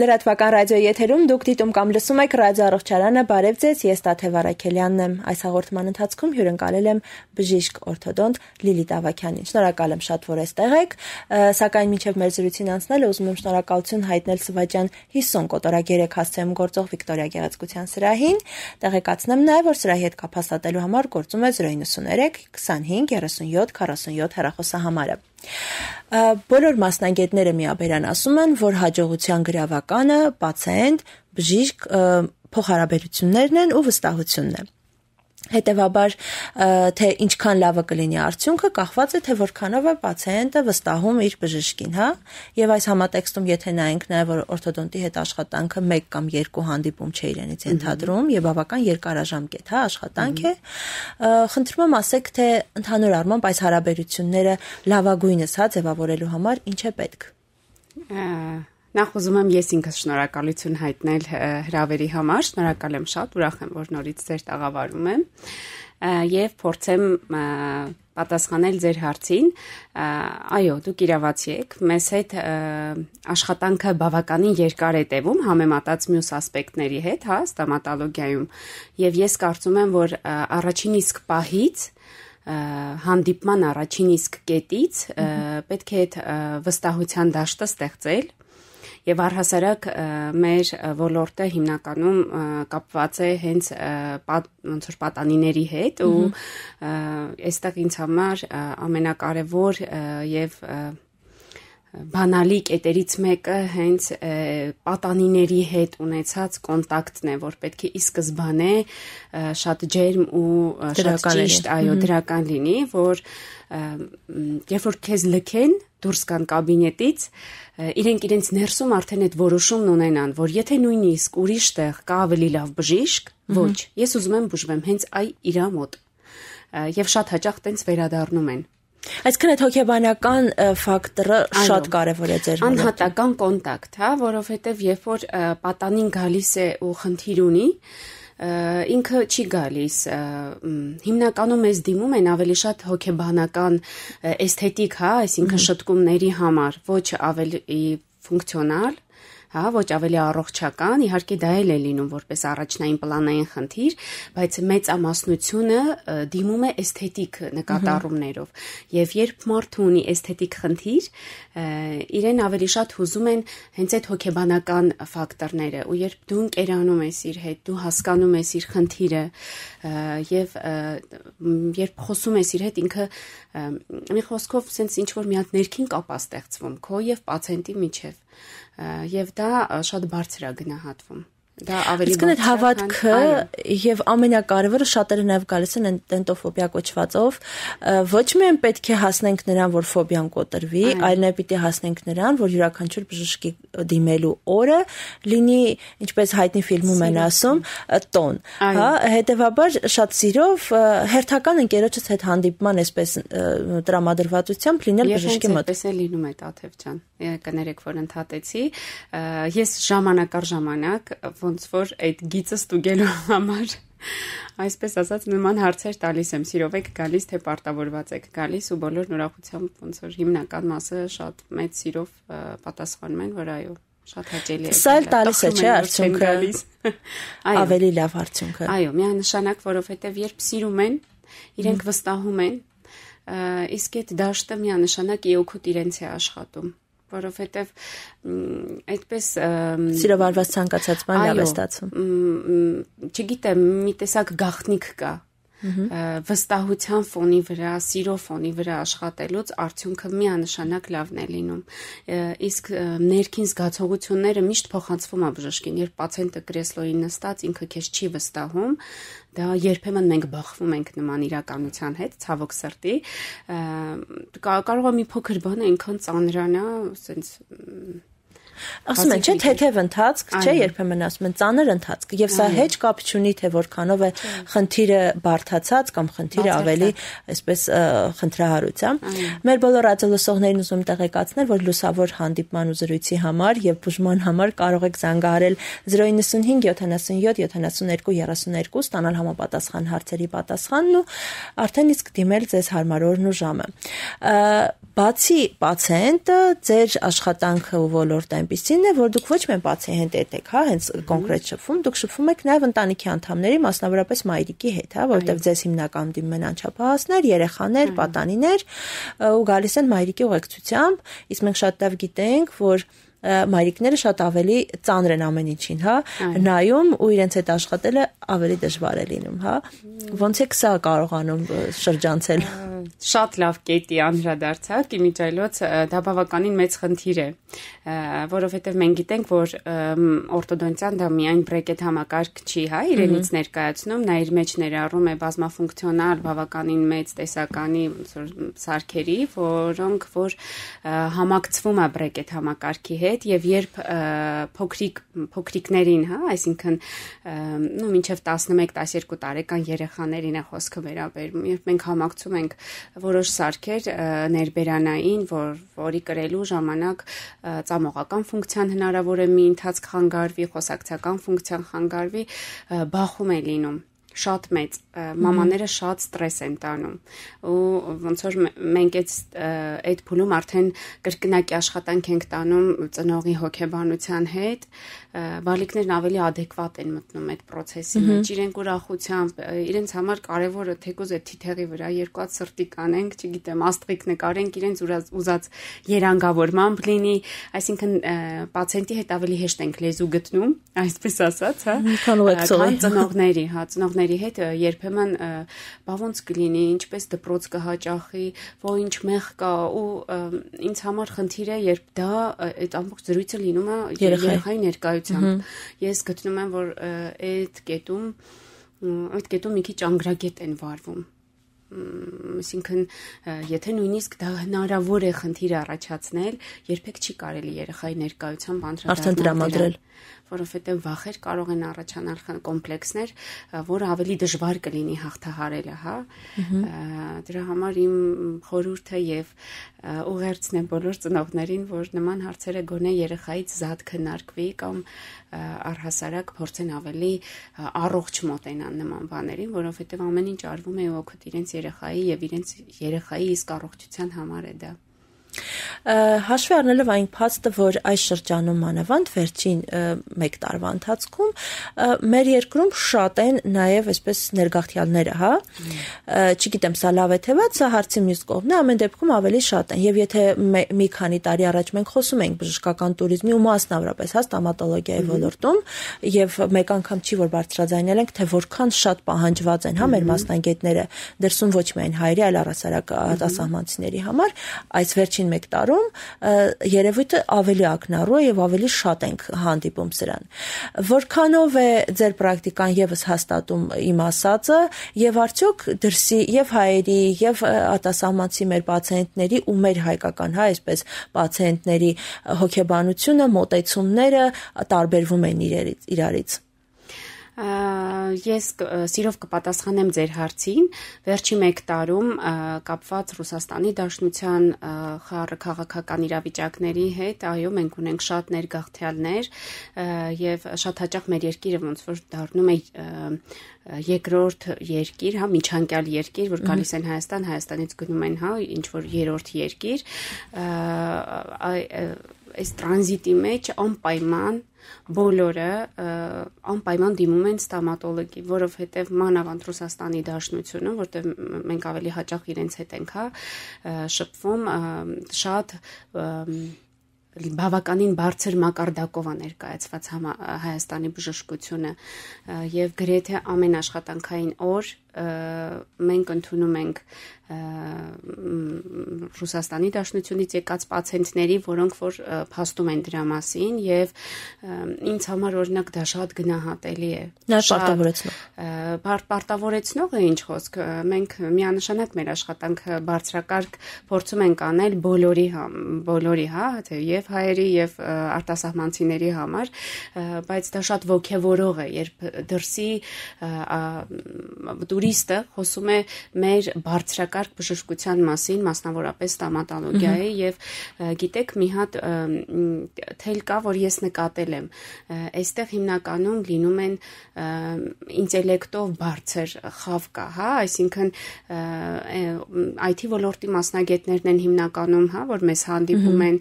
Լրատվական ռադիոյի եթերում դուք դիտում կամ լսում եք ռադիոառողջարանը Բարև ձեզ, ես Տաթև Արաքելյանն եմ։ Այս հաղորդման ընթացքում հյուրընկալել եմ բժիշկ օրթոդոնտ Լիլիթ Ավակյանին։ Շնորհակալ եմ շատ, որ այստեղ եք, սակայն միջև մեր զրույցին անցնելը ուզում եմ շնորհակալություն հայտնել Սվաճյան 50 կոտորակ 3 հասցեում գործող Վիկտորիա Գեղեցկության սրահին։ Տեղեկացնեմ նաև, որ սրահի հետ կապ հաստատելու համար գործում է 093 25 37 47 հեռախոսահամարը։ Բոլոր մասնագետները միաբերան ասում են, որ հաջողության գրավականը պացիենտ, բժիշկ փոխհարաբերություններն են ու վստահությունն է։ Հետևաբար թե ինչքան լավը կլինի արդյունքը կախված է թե որքանով է պացիենտը վստահում իր բժշկին, հա? Եվ այս համատեքստում եթե նայենք նաև որ օրթոդոնտի հետ աշխատանքը 1 կամ 2 հանդիպում չէ իրենից ենթադրում եւ բավական երկարաժամկետ, հա, աշխատանք է, խնդրում եմ ասեք թե ընդհանուր առմամբ այս հարաբերությունները լավագույնս հա ձևավորելու համար ինչ է պետք։ Ա Նախ ուզում եմ ես ինքս շնորհակալություն հայտնել հրավերի համար։ Շնորհակալ եմ շատ, ուրախ եմ, որ նորից ձեր տաղավարում եմ եւ փորձեմ պատասխանել ձեր հարցին։ Այո, դուք իրավացի եք։ Մեզ հետ աշխատանքը բավականին երկար է տևում համեմատած մյուս ասպեկտների հետ, հա, ստոմատոլոգիայում։ Եվ ես կարծում եմ, որ առաջին իսկ պահից հանդիպման առաջին իսկ կետից պետք է այդ վստահության դաշտը ստեղծել եւ առհասարակ մեր ոլորտը հիմնականում կապված է հենց ոնց որ պատանիների հետ ու այստեղ ինձ համար ամենակարևոր եւ և բանալի կետերից մեկը հենց պատանիների հետ ունեցած կոնտակտն է, որ պետք է ի սկզբանե շատ ջերմ ու շատ ճիշտ, այո, դրական լինի, որ երբ որ քեզ լքեն դուրս կան կաբինետից, իրենք իրենց ներսում արդեն այդ որոշումն ունենան, որ եթե նույնիսկ ուրիշ տեղ կա ավելի լավ բժիշկ, ոչ, ես ուզում եմ բուժվեմ հենց այ իրա մոտ։ Եվ շատ հաճախ տենց վերադառնում են Այսինքն այդ հոգեբանական ֆակտորը շատ կարևոր է ձեր մոտ։ Անհատական կոնտակտ, հա, որովհետև երբ որ պատանին գալիս է ու խնդիր ունի, ինքը չի գալիս հիմնականում ես դիմում են ավելի շատ հոգեբանական էսթետիկ, հա, այսինքն շտկումների համար, ոչ ավելի ֆունկցիոնալ հա, ոչ ավելի առողջական, իհարկե դա էլ է լինում որպես առաջնային պլանային խնդիր, բայց մեծամասնությունը դիմում է էսթետիկ նկատառումներով։ Եվ երբ մարդը ունի էսթետիկ խնդիր, իրեն ավելի շատ հուզում են հենց այդ հոգեբանական ֆակտորները, ու երբ դու ընկերանում ես իր հետ, դու հասկանում ես իր խնդիրը, եւ երբ խոսում ես իր հետ, ինքը մի խոսքով sense ինչ որ մի հատ ներքին կապ է ստեղծվում քո եւ պացիենտի միջեւ եւ դա շատ բարձր է գնահատվում։ Դա ավելի Իսկ այդ հավատքը եւ ամենակարևորը շատերը նաեւ գալիս են տենտոֆոբիա կոչվածով ոչ միայն պետք է հասնենք նրան, որ ֆոբիան կոտրվի, այլ նաեւ պիտի հասնենք նրան, որ յուրաքանչյուր բժշկի դիմելու օրը լինի, ինչպես հայտնի ֆիլմում են ասում, տոն, հա, հետեւաբար շատ սիրով հերթական ընկերոջից հետ հանդիպման այսպես տրամադրվածությամբ լինել բժշկի մոտ։ Եվ այդպես է լինում է Տաթև ջան կներեք, որ ընդհատեցի, ես ժամանակ առ ժամանակ ոնց որ այդ գիծը ստուգելու համար այսպես ասած նման հարցեր տալիս եմ սիրով եք գալիս թե պարտավորված եք գալիս ու բոլորն ուրախությամբ ոնց որ հիմնական մասը շատ մեծ սիրով պատասխանում են որ այո շատ հաճելի է սա էլ տալիս է չէ արդյունքը ավելի լավ արդյունքը այո միանշանակ որովհետև երբ սիրում են իրենք վստահում են իսկ այդ դաշտը միանշանակ իօքուտ իրենց է աշխատում որովհետև այդպես սիրով արված ցանկացած բան լավ է ստացվում։ Չգիտեմ, մի տեսակ գախնիկ կա վստահության ֆոնի վրա, սիրո ֆոնի վրա աշխատելուց արդյունքը միանշանակ լավն է լինում։ Իսկ ներքին զգացողությունները միշտ փոխանցվում է բժշկին, երբ պացիենտը կրեսլոյին նստած ինքը քեզ չի վստահում, դա երբեմն մենք բախվում ենք նման իրականության հետ, ցավոք սրտի։ Կարող է մի փոքր բան այնքան ծանրանա, ասենց Ասում են, չէ, թեթև ընթացք, չէ, երբեմն ասում են ծանր ընթացք, եւ սա հեչ կապ չունի թե որքանով է խնդիրը բարթացած կամ խնդիրը ավելի, այսպես խնդրահարությամբ։ Մեր բոլոր ածելոսողներին ուզում տեղեկացնել, որ լուսավոր հանդիպման ու զրույցի համար եւ բուժման համար կարող եք զանգահարել 095 77 72 32 ստանալ համապատասխան հարցերի պատասխանն ու արդեն իսկ դիմել ձեզ հարմարորն ու ժամը։ Բացի պացիենտը, ձեր աշխատանքը ու ոլորտը այնպեսին է, որ դուք ոչ միայն պացիենտ հետ եք, հա, հենց կոնկրետ շփվում, դուք շփվում եք նաև ընտանիքի անդամների, մասնավորապես մայրիկի հետ, հա, որտեղ ձեզ հիմնական դիմեն անչափահասներ, երեխաներ, պատանիներ ու գալիս են մայրիկի ուղեկցությամբ, իսկ մենք շատ լավ գիտենք, որ մայրիկները շատ ավելի ծանր են ամեն ինչին, հա, նայում ու իրենց հետ աշխատելը ավելի դժվար է լինում, հա։ Ոնց է սա կարողանում շրջանցել։ Շատ լավ կետի անդրադարձակ, հա, իմիջայլոց դա բավականին մեծ խնդիր է, որովհետև մենք գիտենք, որ օրտոդոնտիան դա միայն բրեկետ համակարգ չի, հա, իրենից ներկայացնում, նա իր մեջ ներառում է բազմաֆունկցիոնալ բավականին մեծ տեսականի սարքերի, որոնք որ համակցվում է բրեկետ համակարգի հետ հետ եւ երբ փոքրիկ փոքրիկներին, հա, այսինքն նո մինչեւ 11-12 տարեկան երեխաներին է խոսքը վերաբերում, երբ մենք համակցում ենք որոշ սարքեր ներբերանային, որ որի կրելու ժամանակ ծամողական ֆունկցիան հնարավոր է մի ընթացք խանգարվի, խոսակցական ֆունկցիան խանգարվի, բախում է լինում շատ մեծ մամաները շատ ստրես են տանում ու ոնց որ մենք այդ այդ փուլում արդեն կրկնակի աշխատանք ենք տանում ծնողի հոգեբանության հետ բալիկներն ավելի adekvat են մտնում այդ process-ի մեջ իրենք ուրախությամբ իրենց համար կարևորը թեկոզ է թիթեղի վրա երկու հատ սրտի կանենք չգիտեմ աստղիկ նկարենք իրենց ուզած երանգավորմամբ լինի այսինքն պացիենտի հետ ավելի հեշտ ենք լեզու գտնում այսպես ասած հա քան ծնողների հա ծնողների մարդկանցների հետ երբեմն բա ոնց կլինի, ինչպես դպրոց կհաճախի, ո ինչ մեղ կա ու ինձ համար խնդիր է, երբ դա այդ ամբողջ զրույցը լինում է երեխայի ներկայությամբ։ Ես գտնում եմ, որ այդ կետում այդ կետում մի քիչ անգրագետ են վարվում այսինքն եթե նույնիսկ դա հնարավոր է խնդիր առաջացնել, երբեք չի կարելի երեխայի ներկայությամբ անդրադառնալ։ Արդեն դրամադրել։ դրան որովհետև վախեր կարող են առաջանալ կոմպլեքսներ, որը ավելի դժվար կլինի հաղթահարելը, հա։ Դրա համար իմ խորհուրդը եւ ուղերձն է բոլոր ծնողներին, որ նման հարցերը գոնե երեխայից զատ քննարկվի կամ առհասարակ փորձեն ավելի առողջ մոտենան նման բաներին, որովհետև ամեն ինչ արվում է օգուտ իրենց երեխայի եւ իրենց երեխայի իսկ առողջության համար է դա։ Հաշվի առնելով այն փաստը, որ այս շրջանում մանավանդ վերջին 1 տարվա ընթացքում մեր երկրում շատ են նաև այսպես ներգաղթյալները, հա։ Չգիտեմ, սա լավ է թե վատ, սա հարցի մյուս կողմն է, ամեն դեպքում ավելի շատ են։ Եվ եթե մի քանի տարի առաջ մենք խոսում էինք բժշկական туриզմի ու մասնավորապես, հա, ստոմատոլոգիայի ոլորտում, եւ մեկ անգամ չի որ բարձրաձայնել ենք, թե որքան շատ պահանջված են, հա, մեր մասնագետները դրսում ոչ միայն հայերի, այլ առասարակ արտասահմանցիների համար այս վերջին առաջին 1 տարում երևույթը ավելի ակնառու է եւ ավելի շատ ենք հանդիպում սրան։ Որքանով է ձեր պրակտիկան եւս հաստատում իմ ասածը եւ արդյոք դրսի եւ հայերի եւ ատասահմանցի մեր պացիենտների ու մեր հայկական հա այսպես պացիենտների հոգեբանությունը մոտեցումները տարբերվում են իրարից իրարից Ես սիրով կպատասխանեմ ձեր հարցին։ Վերջի 1 տարում կապված Ռուսաստանի Դաշնության խառը քաղաքական իրավիճակների հետ, այո, մենք ունենք շատ ներգաղթյալներ եւ շատ հաճախ մեր երկիրը ոնց որ դառնում է երկրորդ երկիր, հա, միջանկյալ երկիր, որ գալիս են Հայաստան, Հայաստանից գնում են, հա, ինչ որ երրորդ երկիր, այս տրանզիտի մեջ անպայման բոլորը անպայման դիմում են ստոմատոլոգի, որովհետև մանավանդ Ռուսաստանի Դաշնությունը, որտեղ մենք ավելի հաճախ իրենց հետ ենք հա շփվում, շատ բավականին բարձր մակարդակով է ներկայացված Հայաստանի բժշկությունը եւ գրեթե ամեն աշխատանքային օր մենք ընդունում ենք Ռուսաստանի Դաշնությունից եկած պացիենտների, որոնք որ փաստում են դրա մասին եւ ինձ համար օրինակ դա շատ գնահատելի է։ Դա պարտավորեցնող։ Պարտավորեցնող է ինչ խոսք։ Մենք միանշանակ մեր աշխատանքը բարձրակարգ փորձում ենք անել բոլորի համ, բոլորի, հա, թե եւ հայերի եւ արտասահմանցիների համար, բայց դա շատ ողքեվորող է, երբ դրսի տուրիստը խոսում է մեր բարձրակարգ բժշկության մասին, մասնավորապես ստոմատոլոգիայի եւ գիտեք մի հատ թել կա, որ ես նկատել եմ։ Այստեղ հիմնականում լինում են ինտելեկտով բարձր խավ կա, հա, այսինքն IT ոլորտի մասնագետներն են հիմնականում, հա, որ մեզ հանդիպում են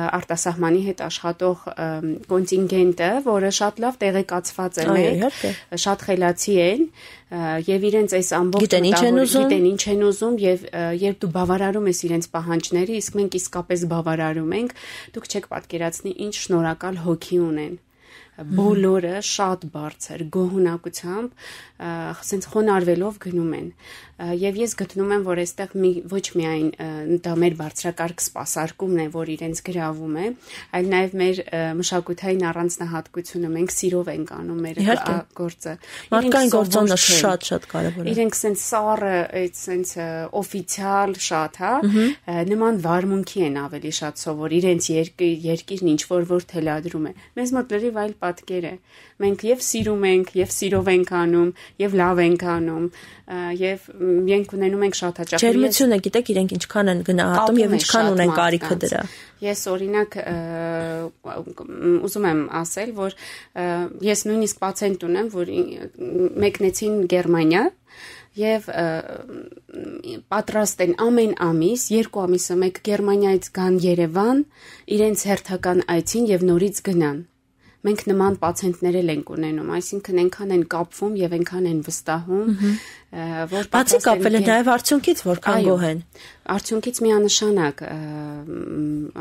արտասահմանի հետ աշխատող կոնտինգենտը, որը շատ լավ տեղեկացված է մեկ, շատ խելացի են եւ իրեն իրենց այս ամբողջ գիտեն ինչ են ուզում, գիտեն ինչ են ուզում եւ երբ դու բավարարում ես իրենց պահանջները, իսկ մենք իսկապես բավարարում ենք, դուք չեք պատկերացնի ինչ շնորհակալ հոգի ունեն բոլորը շատ բարձր գոհունակությամբ ասենց խոնարհվելով գնում են եւ ես գտնում եմ որ այստեղ մի ոչ միայն դա մեր բարձրակարգ սպասարկումն է որ իրենց գրավում է այլ նաեւ մեր մշակութային առանձնահատկությունը մենք սիրով ենք անում մեր գործը մարդկային գործոնը շատ շատ կարեւոր է իրենք սենց սառը այդ սենց օֆիցիալ շատ հա նման վարմունքի են ավելի շատ սովոր իրենց երկիրն ինչ որ որ թելադրում է մեզ մոտ լրիվ այլ պատկեր է։ Մենք եւ սիրում ենք, եւ սիրով ենք անում, եւ լավ ենք անում, եւ մենք ունենում ենք շատ հաճախ։ Ջերմությունը, գիտեք, իրենք ինչքան են գնահատում եւ ինչքան ունեն կարիքը դրա։ Ես օրինակ ուզում եմ ասել, որ ես նույնիսկ պացիենտ ունեմ, որ մեկնեցին Գերմանիա եւ պատրաստ են ամեն ամիս երկու ամիսը մեկ Գերմանիայից գան Երևան, իրենց հերթական այցին եւ նորից գնան մենք նման պացիենտներ էլ ենք ունենում, այսինքն այնքան են կապվում եւ այնքան են վստահում, որ բացի կապվել է նաև արդյունքից, որքան գոհ են։ Արդյունքից միանշանակ,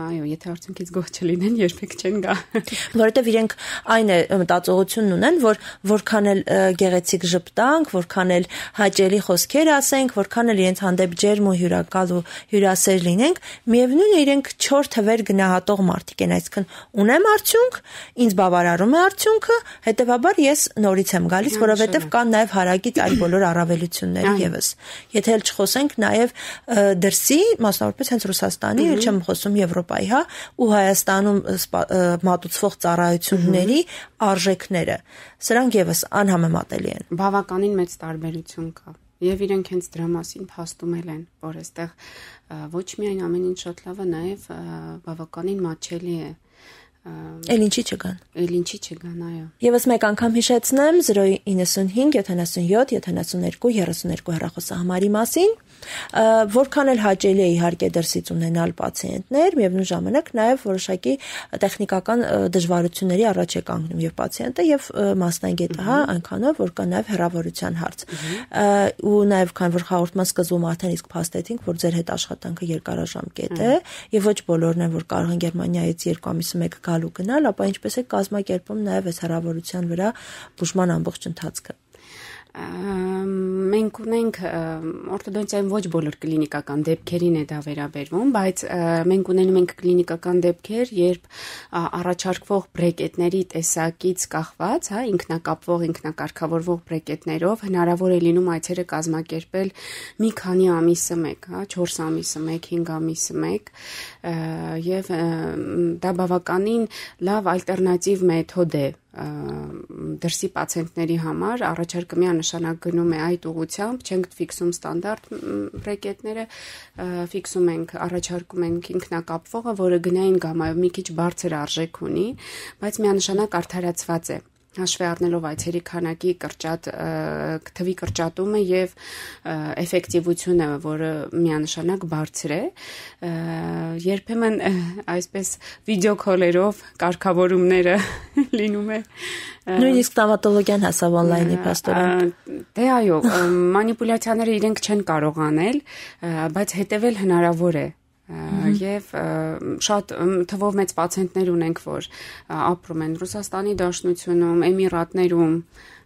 այո, եթե արդյունքից գոհ չլինեն, երբեք չեն գա։ Որովհետև իրենք այն է մտածողությունն ունեն, որ որքան էլ գեղեցիկ ժպտանք, որքան էլ հաճելի խոսքեր ասենք, որքան էլ իրենց հանդեպ ջերմ ու հյուրակալ ու հյուրասեր լինենք, միևնույն է իրենք 4 թվեր գնահատող մարդիկ են, այսինքն ունեմ արդյունք, ինձ բավարարում է արդյունքը, հետեւաբար ես նորից եմ գալիս, որովհետև կան նաև հարագից այլ բոլոր առավել ջահելությունները եւս։ Եթե էլ չխոսենք նաեւ դրսի, մասնավորապես հենց Ռուսաստանի, էլ չեմ խոսում Եվրոպայի, հա, ու Հայաստանում մատուցվող ծառայությունների արժեքները։ Սրանք եւս անհամեմատելի են։ Բավականին մեծ տարբերություն կա եւ իրենք հենց դրա մասին փաստումել են, որ այստեղ ոչ միայն ամեն ինչ շատ լավ է, նաեւ բավականին մաչելի է Էլ ինչի չգան։ Էլ ինչի չգան, այո։ Եվս մեկ անգամ հիշեցնեմ 095 77 72 32 հեռախոսահամարի մասին։ Որքան էլ հաճելի է իհարկե դրսից ունենալ պացիենտներ, միևնույն ժամանակ նաև որոշակի տեխնիկական դժվարությունների առաջ է կանգնում եւ պացիենտը եւ մասնագետը, հա, այնքանով որ կա նաև հեռավորության հարց։ Ու նաև քան որ հաղորդման սկզբում արդեն իսկ փաստեցինք, որ ձեր հետ աշխատանքը երկարաժամկետ է եւ ոչ բոլորն են որ կարող են Գերմանիայից երկու ամիսը մեկ գալու գնալ, ապա ինչպես է կազմակերպում նաև այս հեռավորության վրա բուժման ամբողջ ընթացքը մենք ունենք օրթոդոնտիայում ոչ բոլոր կլինիկական դեպքերին է դա վերաբերվում, բայց մենք ունենում ենք կլինիկական դեպքեր, երբ առաջարկվող բրեկետների տեսակից կախված, հա, ինքնակապվող, ինքնակարգավորվող բրեկետներով հնարավոր է լինում այցերը կազմակերպել մի քանի ամիսը մեկ, հա, 4 ամիսը մեկ, 5 ամիսը մեկ, եւ դա բավականին լավ ալտերնատիվ մեթոդ է դրսի պացիենտների համար առաջարկմիա նշանակ գնում է այդ ուղությամբ, չենք ֆիքսում ստանդարտ բրեկետները, ֆիքսում ենք, առաջարկում ենք ինքնակապվողը, որը գնային գամայով մի քիչ բարձր արժեք ունի, բայց միանշանակ արդարացված է հաշվի առնելով այցերի քանակի կրճատ թվի կրճատումը եւ էֆեկտիվությունը, որը միանշանակ բարձր է, երբեմն այսպես վիդեոկոլերով կարգավորումները լինում է նույնիսկ տավատոլոգիան հասավ on-line-ի փաստորեն։ Դե այո, մանիպուլյացիաները իրենք չեն կարող անել, բայց հետևել հնարավոր է եւ շատ թվով մեծ պացիենտներ ունենք, որ ապրում են Ռուսաստանի Դաշնությունում, Էմիրատներում,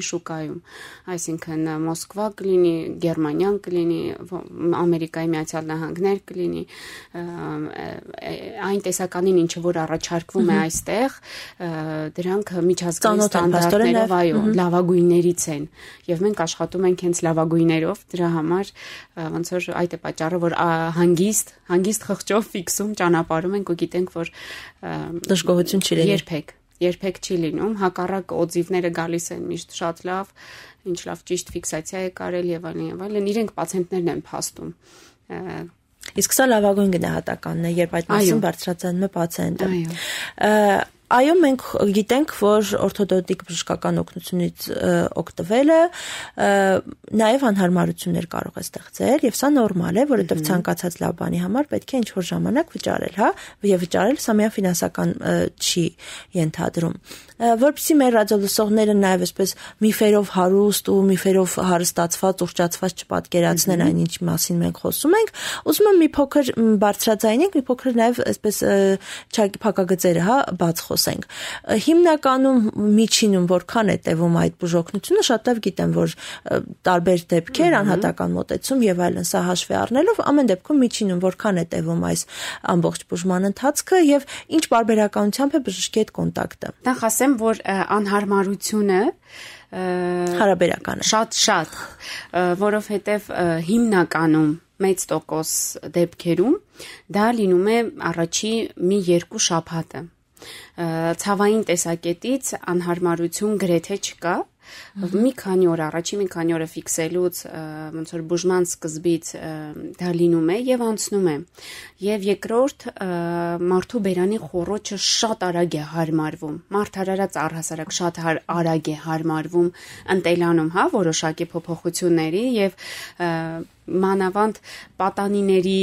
մի շուկայում, այսինքն Մոսկվա կլինի, Գերմանիան կլինի, Ամերիկայի Միացյալ Նահանգներ կլինի, այն տեսականին ինչը որ առաջարկվում է այստեղ, դրանք միջազգային ստանդարտներով այո, լավագույններից են եւ մենք աշխատում ենք հենց լավագույններով, դրա համար ոնց որ այդ է պատճառը, որ հանգիստ, հանգիստ խղճով ֆիքսում ճանապարհում ենք ու գիտենք, որ դժգոհություն չի լինի երբեք երբեք չի լինում, հակառակ օձիվները գալիս են միշտ շատ լավ, ինչ լավ ճիշտ ֆիքսացիա է կարել եւ այլն եւ այլն, իրենք պացիենտներն են փաստում։ Իսկ սա լավագույն գնահատականն է, երբ այդ մասին բարձրացնում է պացիենտը։ Այո Այո, մենք գիտենք, որ օրթոդոնտիկ բժշկական օգնությունից օգտվելը նաև անհարմարություններ կարող է ստեղծել, եւ սա նորմալ է, որովհետեւ ցանկացած լավ բանի համար պետք է ինչ-որ ժամանակ վճարել, հա, եւ վճարել սա միայն ֆինանսական չի ենթադրում։ Որպեսզի մեր ռադիոլսողները նաև այսպես միֆերով հարուստ ու միֆերով հարստացված, ուղղացված չպատկերացնեն այն ինչի մասին մենք խոսում ենք, ուզում եմ մի փոքր բարձրաձայնենք, մի փոքր նաև այսպես փակագծերը, հա, բաց խոս խոսենք։ Հիմնականում միջինում որքան է տևում այդ բուժօգնությունը, շատով գիտեմ, որ տարբեր դեպքեր, անհատական մոտեցում եւ այլն սա հաշվի առնելով, ամեն դեպքում միջինում որքան է տևում այս ամբողջ բուժման ընթացքը եւ ինչ բարբերականությամբ է բժշկի հետ կոնտակտը։ Նախ ասեմ, որ անհարմարությունը հարաբերական է։ Շատ-շատ, որովհետև հիմնականում 1% դեպքերում դա լինում է առաջի մի երկու շաբաթը ցավային տեսակետից անհարմարություն գրեթե չկա մի քանի օր առաջի մի քանի օրը ֆիքսելուց ոնց որ բուժման սկզբից դա լինում է եւ անցնում է եւ երկրորդ մարդու բերանի խորոճը շատ արագ է հարմարվում մարդ հարարած առհասարակ շատ հար, արագ է հարմարվում ընտելանում հա որոշակի փոփոխությունների եւ մանավանդ պատանիների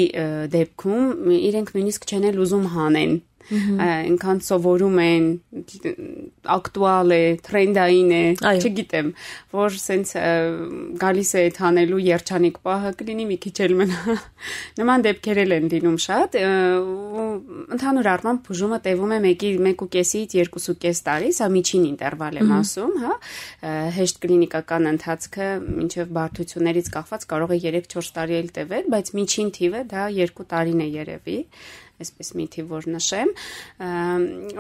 դեպքում իրենք նույնիսկ չեն էլ ուզում հանեն այնքան սովորում են ակտուալ է, տրենդային է, չգիտեմ, որ սենց գալիս է այդ հանելու երջանիկ պահը կլինի մի քիչ էլ մնա։ Նման դեպքեր էլ են լինում շատ, ու ընդհանուր առմամբ բուժումը տևում է 1-ի 1.5-ից 2.5 տարի, սա միջին ինտերվալ եմ ասում, հա։ Հեշտ կլինիկական ընթացքը մինչև բարդություններից կախված կարող է 3-4 տարի էլ տևել, բայց միջին թիվը դա 2 տարին է երևի այսպես մի թիվ որ նշեմ,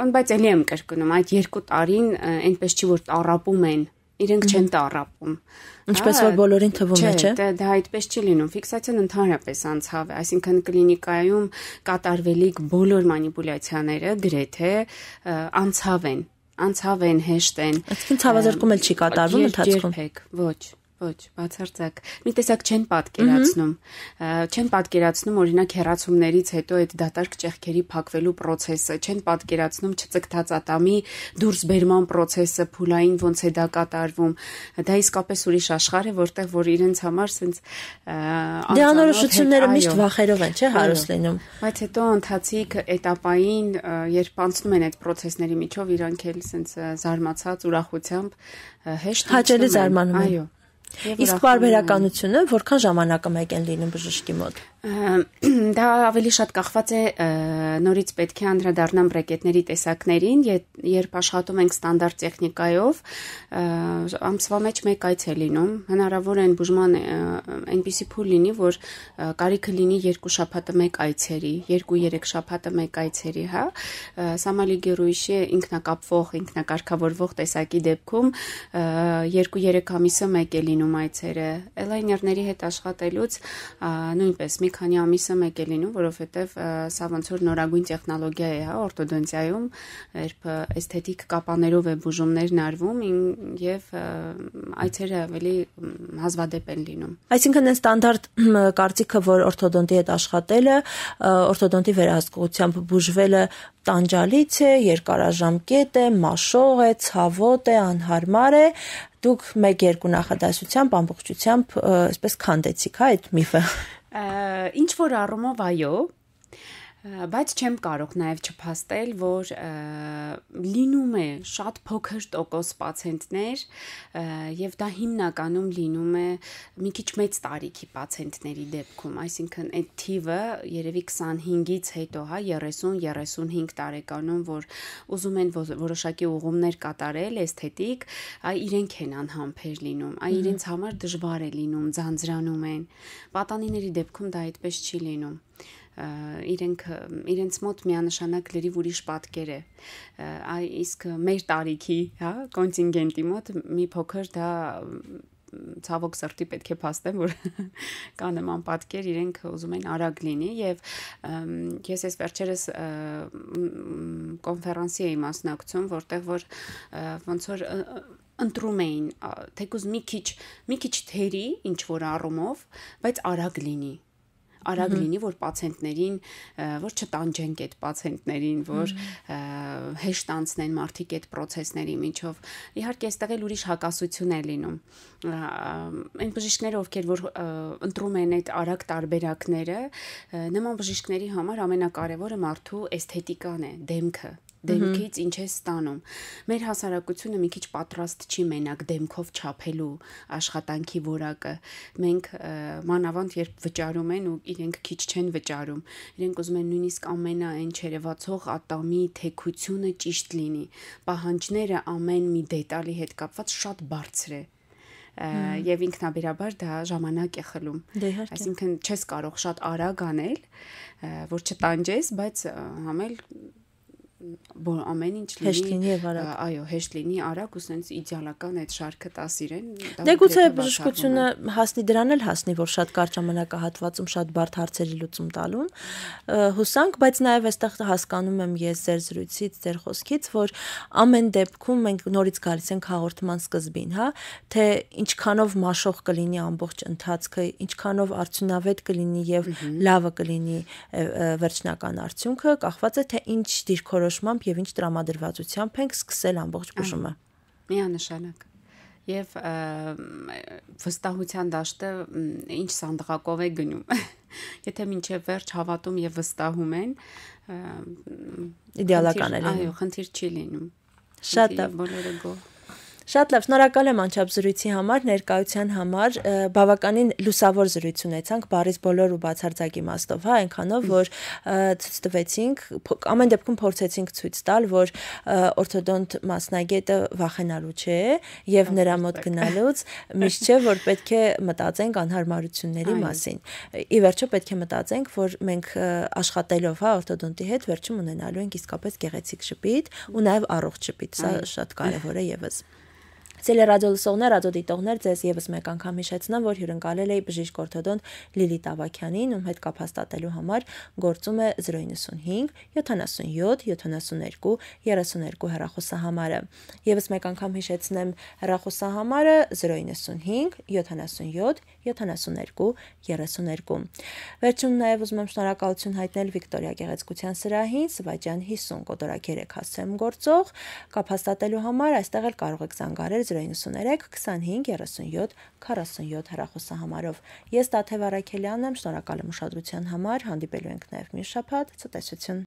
ան բայց ելի եմ կրկնում, այդ երկու տարին այնպես չի որ տարապում են իրենք չեն տարապում։ Ինչպես որ բոլորին թվում է, չէ՞։ Չէ, դա դե, դե, այդպես չի լինում։ Ֆիքսացիան ընդհանրապես անցավ է, այսինքն կլինիկայում կատարվելիք բոլոր մանիպուլյացիաները գրեթե անցավ են, անցավ են, հեշտ են։ Այսինքն ցավազրկում էլ չի կատարվում ընթացքում։ Երբեք, ոչ Ոչ, բացարձակ։ Մի տեսակ չեն պատկերացնում։ Չեն պատկերացնում օրինակ հերացումներից հետո այդ դատարկ ճեղքերի փակվելու process-ը, չեն պատկերացնում չծկտած ատամի դուրս բերման process-ը, փուլային ոնց է դա կատարվում։ Դա իսկապես ուրիշ աշխարհ է, որտեղ որ իրենց համար սենց Դե անորոշությունները միշտ վախերով են, չէ՞, հարուստ լինում։ Բայց հետո ընթացիկ этаպային, երբ անցնում են այդ process-ների միջով, իրանք էլ սենց զարմացած ուրախությամբ հեշտ հաճելի զարմանում են։ Այո Իսկ բարբերականությունը որքան ժամանակը մեկ են լինում բժշկի մոտ։ Դա ավելի շատ կախված է նորից պետք է անդրադառնամ բրեկետների տեսակներին, երբ աշխատում ենք ստանդարտ տեխնիկայով, ամսվա մեջ մեկ այց է լինում։ Հնարավոր է բուժման այնպիսի փուլ լինի, որ կարիքը լինի երկու շաբաթը մեկ այցերի, երկու-երեք շաբաթը մեկ այցերի, հա։ Սամալի Գերուիշի ինքնակապվող, ինքնակարգավորվող տեսակի դեպքում երկու-երեք ամիսը մեկ է լինում այցերը։ Էլայներների հետ աշխատելուց նույնպես մի քանի ամիսը մեկ է լինում, որովհետև սա ոնց որ նորագույն տեխնոլոգիա է, հա, օրտոդոնտիայում, երբ էսթետիկ կապաներով է բուժումներն արվում եւ այցերը ավելի հազվադեպ են լինում։ Այսինքն այն ստանդարտ կարծիքը, որ օրտոդոնտի հետ աշխատելը, օրտոդոնտի վերահսկողությամբ բուժվելը տանջալից է, երկարաժամկետ է, մաշող է, ցավոտ է, անհարմար է, դուք 1-2 նախադասությամբ ամբողջությամբ այսպես քանդեցիք, հա, այդ միֆը ինչ որ առումով այո, բայց չեմ կարող նաև չփաստել, որ լինում է շատ փոքր տոկոս պացիենտներ եւ դա հիմնականում լինում է մի քիչ մեծ տարիքի պացիենտների դեպքում, այսինքն այդ թիվը երևի 25-ից հետո, հա 30-35 տարեկանում, որ ուզում են որոշակի ուղումներ կատարել, էսթետիկ, այ իրենք են անհամբեր լինում, այ իրենց համար դժվար է լինում, ձանձրանում են։ Պատանիների դեպքում դա այդպես չի լինում իրենք իրենց մոտ միանշանակ լրիվ ուրիշ պատկեր է իսկ մեր տարիքի հա կոնտինգենտի մոտ մի փոքր դա ցավոք սրտի պետք է փաստեմ որ կա նման պատկեր իրենք ուզում են արագ լինի եւ ես ես վերջերս կոնֆերանսի էի մասնակցում որտեղ որ ոնց որ ընտրում էին թեկուզ մի քիչ մի քիչ թերի ինչ որ առումով բայց արագ լինի արագ լինի, որ պացիենտներին որ չտանջենք այդ պացիենտներին, որ հեշտ անցնեն մարդիկ այդ process-ների միջով։ Իհարկե, այստեղ էլ ուրիշ հակասություն է լինում։ Այն բժիշկները, ովքեր որ ընտրում են այդ արագ տարբերակները, նման բժիշկների համար ամենակարևորը մարդու էսթետիկան է, դեմքը դեմքից ինչ է ստանում։ Մեր հասարակությունը մի քիչ պատրաստ չի մենակ դեմքով չափելու աշխատանքի որակը։ Մենք մանավանդ երբ վճարում են ու իրենք քիչ չեն վճարում, իրենք ուզում են նույնիսկ ամենայն չերևացող ատամի թեքությունը ճիշտ լինի։ Պահանջները ամեն մի դետալի հետ կապված շատ բարձր է եւ ինքնաբերաբար դա ժամանակ է խլում։ դե Այսինքն չես կարող շատ արագ անել, որ չտանջես, բայց համել որ ամեն ինչ լինի հեշտ լինի եւ արագ այո հեշտ լինի արագ ու սենց իդեալական այդ շարքը տաս իրեն դե գուցե բժշկությունը հասնի դրան էլ հասնի որ շատ կարճ ժամանակահատվածում շատ բարդ հարցերի լուծում տալուն հուսանք բայց նաեւ այստեղ հասկանում եմ ես ձեր զրույցից ձեր խոսքից որ ամեն դեպքում մենք նորից գալիս ենք հաղորդման սկզբին հա թե ինչքանով մաշող կլինի ամբողջ ընթացքը ինչքանով արդյունավետ կլինի եւ լավը կլինի վերջնական արդյունքը կախված է թե ինչ դիրքորոշ որոշմամբ եւ ինչ տրամադրվածությամբ ենք սկսել ամբողջ բուժումը։ Միանշանակ եւ վստահության դաշտը ինչ սանդղակով է գնում։ Եթե մինչև վերջ հավատում եւ վստահում են իդեալական է լինում։ Այո, խնդիր չի լինում։ Շատ լավ։ Բոլորը գոհ։ Շատ լավ, շնորհակալ եմ անչափ զրույցի համար, ներկայության համար։ Բավականին լուսավոր զրույց ունեցանք բարից բոլոր ու բացարձակ իմաստով, հա, այնքանով որ ցույց տվեցինք, ամեն դեպքում փորձեցինք ցույց տալ, որ օրթոդոնտ մասնագետը վախենալու չէ եւ նրա մոտ գնալուց միշտ չէ, որ պետք է մտածենք անհարմարությունների մասին։ Ի վերջո պետք է մտածենք, որ մենք աշխատելով, հա, օրթոդոնտի հետ վերջում ունենալու ենք իսկապես գեղեցիկ շպիտ ու նաեւ առողջ շպիտ։ Սա շատ կարեւոր է եւս։ Սիրելի ռադիոլսողներ, ռադիոդիտողներ, ձեզ եւս մեկ անգամ հիշեցնեմ, որ հյուրընկալել էի բժիշկ օրթոդոնտ Լիլիթ Ավակյանին, ում հետ կապ հաստատելու համար գործում է 095 77 72 32 հեռախոսահամարը։ Եվս մեկ անգամ հիշեցնեմ հեռախոսահամարը 095 77 72 32։ Վերջում նաև ուզում եմ շնորհակալություն հայտնել Վիկտորիա Գեղեցկության սրահին, Սվաճյան 50 կոտորակ 3 հասցեմ գործող, կապ հաստատելու համար այստեղ էլ կարող եք զանգարել 093 25 37 47 հեռախոսահամարով։ Ես Տաթև Արաքելյանն եմ, շնորհակալ եմ ուշադրության համար, հանդիպելու ենք նաև մի շաբաթ, ցտեսություն։